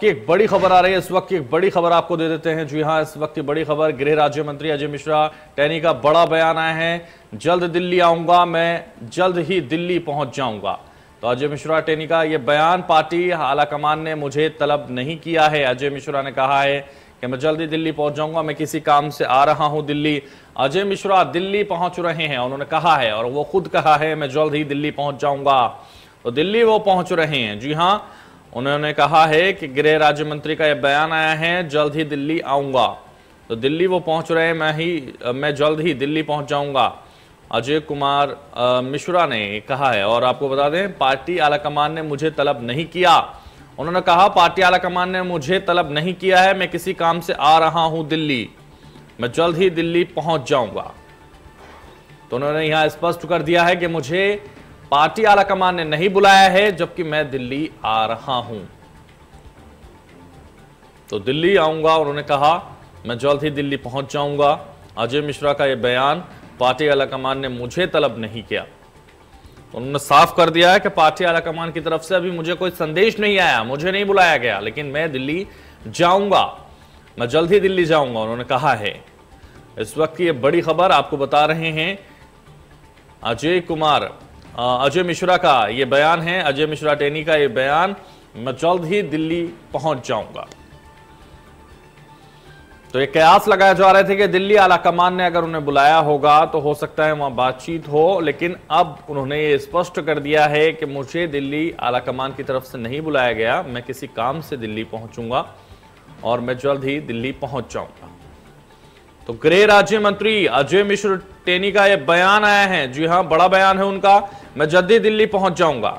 की एक बड़ी खबर आ रही है इस वक्त की एक बड़ी खबर आपको दे देते हैं जी हाँ इस वक्त की बड़ी खबर गृह राज्य मंत्री अजय मिश्रा टैनी का बड़ा बयान आया है जल्द दिल्ली आऊंगा मैं जल्द ही दिल्ली पहुंच जाऊंगा तो अजय मिश्रा टेनी का ये बयान पार्टी आलाकमान ने मुझे तलब नहीं किया है अजय मिश्रा ने कहा है कि मैं जल्दी दिल्ली पहुंच जाऊंगा मैं किसी काम से आ रहा हूं दिल्ली अजय मिश्रा दिल्ली पहुंच रहे हैं उन्होंने कहा है और वो खुद कहा है मैं जल्द ही दिल्ली पहुंच जाऊंगा तो दिल्ली वो पहुंच रहे हैं जी हाँ उन्होंने कहा है कि गृह राज्य मंत्री का यह बयान आया है जल्द ही दिल्ली आऊँगा तो दिल्ली वो पहुँच रहे मैं ही मैं जल्द ही दिल्ली पहुँच जाऊँगा अजय कुमार मिश्रा ने कहा है और आपको बता दें पार्टी आलाकमान ने मुझे तलब नहीं किया उन्होंने कहा पार्टी आलाकमान ने मुझे तलब नहीं किया है मैं किसी काम से आ रहा हूं दिल्ली मैं जल्द ही दिल्ली पहुंच जाऊंगा तो उन्होंने यहां स्पष्ट कर दिया है कि मुझे पार्टी आला कमान ने नहीं बुलाया है जबकि मैं दिल्ली आ रहा हूं तो दिल्ली आऊंगा उन्होंने कहा मैं जल्द ही दिल्ली पहुंच जाऊंगा अजय मिश्रा का यह बयान पार्टी आला कमान ने मुझे तलब नहीं किया तो उन्होंने साफ कर दिया है कि पार्टी आला कमान की तरफ से अभी मुझे कोई संदेश नहीं आया मुझे नहीं बुलाया गया लेकिन मैं दिल्ली जाऊंगा मैं जल्द ही दिल्ली जाऊंगा उन्होंने कहा है इस वक्त की यह बड़ी खबर आपको बता रहे हैं अजय कुमार अजय मिश्रा का ये बयान है अजय मिश्रा टेनी का ये बयान मैं जल्द ही दिल्ली पहुंच जाऊंगा तो ये कयास लगाया जा रहे थे कि दिल्ली आला कमान ने अगर उन्हें बुलाया होगा तो हो सकता है वहां बातचीत हो लेकिन अब उन्होंने ये स्पष्ट कर दिया है कि मुझे दिल्ली आला कमान की तरफ से नहीं बुलाया गया मैं किसी काम से दिल्ली पहुंचूंगा और मैं जल्द ही दिल्ली पहुंच जाऊंगा तो गृह राज्य मंत्री अजय मिश्र टेनी का यह बयान आया है जी हां बड़ा बयान है उनका मैं जद्दी दिल्ली पहुंच जाऊंगा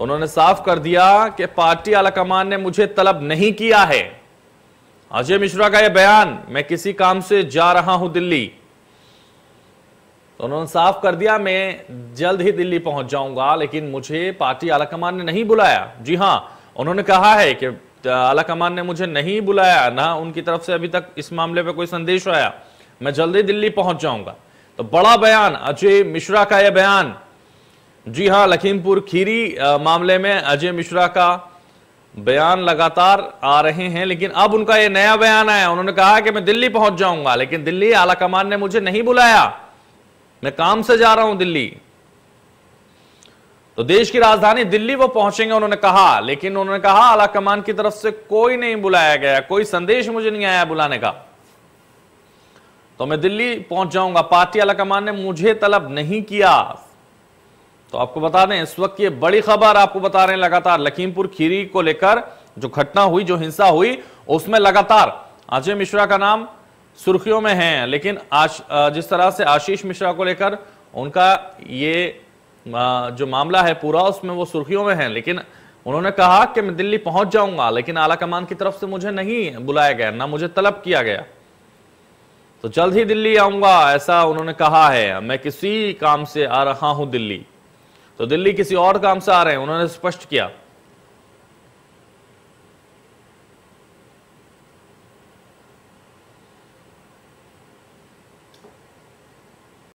उन्होंने साफ कर दिया कि पार्टी आलाकमान ने मुझे तलब नहीं किया है अजय मिश्रा का यह बयान मैं किसी काम से जा रहा हूं दिल्ली तो उन्होंने साफ कर दिया मैं जल्द ही दिल्ली पहुंच जाऊंगा लेकिन मुझे पार्टी आलाकमान ने नहीं बुलाया जी हां उन्होंने कहा है कि आलाकमान ने मुझे नहीं बुलाया ना उनकी तरफ से अभी तक इस मामले पर कोई संदेश आया मैं जल्दी दिल्ली पहुंच जाऊंगा तो बड़ा बयान अजय मिश्रा का यह बयान जी हां लखीमपुर खीरी मामले में अजय मिश्रा का बयान लगातार आ रहे हैं लेकिन अब उनका यह नया बयान आया उन्होंने कहा कि मैं दिल्ली पहुंच जाऊंगा लेकिन दिल्ली आलाकमान ने मुझे नहीं बुलाया मैं काम से जा रहा हूं दिल्ली तो देश की राजधानी दिल्ली वो पहुंचेंगे उन्होंने कहा लेकिन उन्होंने कहा आलाकमान की तरफ से कोई नहीं बुलाया गया कोई संदेश मुझे नहीं आया बुलाने का तो मैं दिल्ली पहुंच जाऊंगा पार्टी आला कमान ने मुझे तलब नहीं किया तो आपको बता दें इस वक्त ये बड़ी खबर आपको बता रहे हैं लगातार लखीमपुर खीरी को लेकर जो घटना हुई जो हिंसा हुई उसमें लगातार अजय मिश्रा का नाम सुर्खियों में है लेकिन आश, जिस तरह से आशीष मिश्रा को लेकर उनका ये जो मामला है पूरा उसमें वो सुर्खियों में है लेकिन उन्होंने कहा कि मैं दिल्ली पहुंच जाऊंगा लेकिन आला कमान की तरफ से मुझे नहीं बुलाया गया ना मुझे तलब किया गया तो जल्द ही दिल्ली आऊंगा ऐसा उन्होंने कहा है मैं किसी काम से आ रहा हूं दिल्ली तो दिल्ली किसी और काम से आ रहे हैं उन्होंने स्पष्ट किया